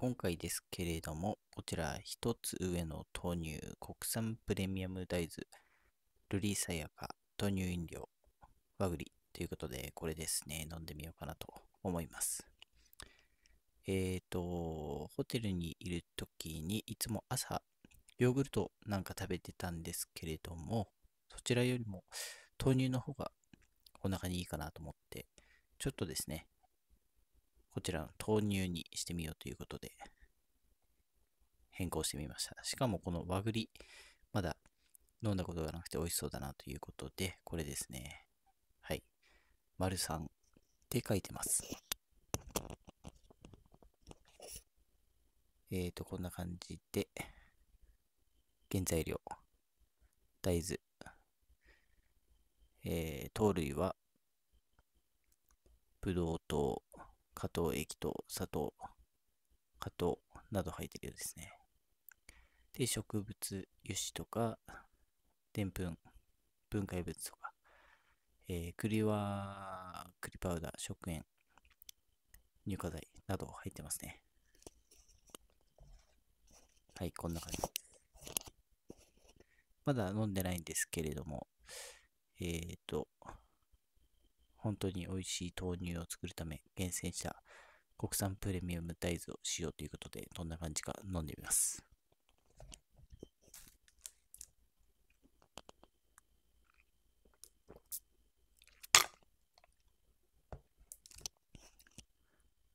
今回ですけれども、こちら1つ上の豆乳、国産プレミアム大豆、ルリサヤカ、豆乳飲料、和栗ということで、これですね、飲んでみようかなと思います。えっ、ー、と、ホテルにいるときにいつも朝、ヨーグルトなんか食べてたんですけれども、そちらよりも豆乳の方がお腹にいいかなと思って、ちょっとですね、こちらの豆乳にしてみようということで、変更してみました。しかもこの和栗、まだ飲んだことがなくて美味しそうだなということで、これですね。はい。丸3って書いてます。えーと、こんな感じで、原材料、大豆、えー、糖類は、ブドウ糖、加糖液と砂糖、加糖など入ってるようですね。で、植物油脂とか、でんぷん、分解物とか、えー、栗は栗パウダー、食塩、乳化剤など入ってますね。はい、こんな感じ。まだ飲んでないんですけれども、えっ、ー、と、本当に美味しい豆乳を作るため厳選した国産プレミアム大豆をしようということで、どんな感じか飲んでみます。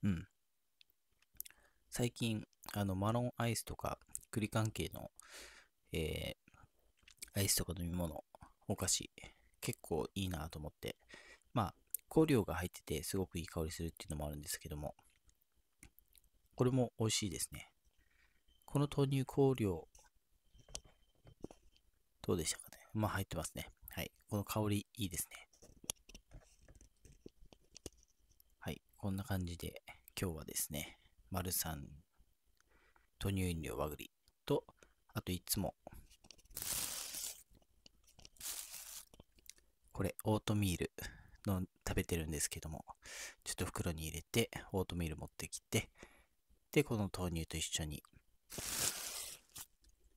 うん。最近、あの、マロンアイスとか、栗関係の、えー、アイスとか飲み物、お菓子、結構いいなと思って、まあ、香料が入っててすごくいい香りするっていうのもあるんですけども、これも美味しいですね。この豆乳香料、どうでしたかねまあ入ってますね。はい。この香りいいですね。はい。こんな感じで今日はですね、丸ル豆乳飲料和栗と、あといつも、これ、オートミール。の食べてるんですけども、ちょっと袋に入れて、オートミール持ってきて、で、この豆乳と一緒に、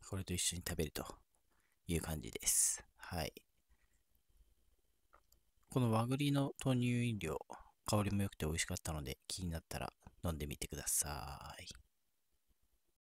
これと一緒に食べるという感じです。はい。この和栗の豆乳飲料、香りも良くて美味しかったので、気になったら飲んでみてください。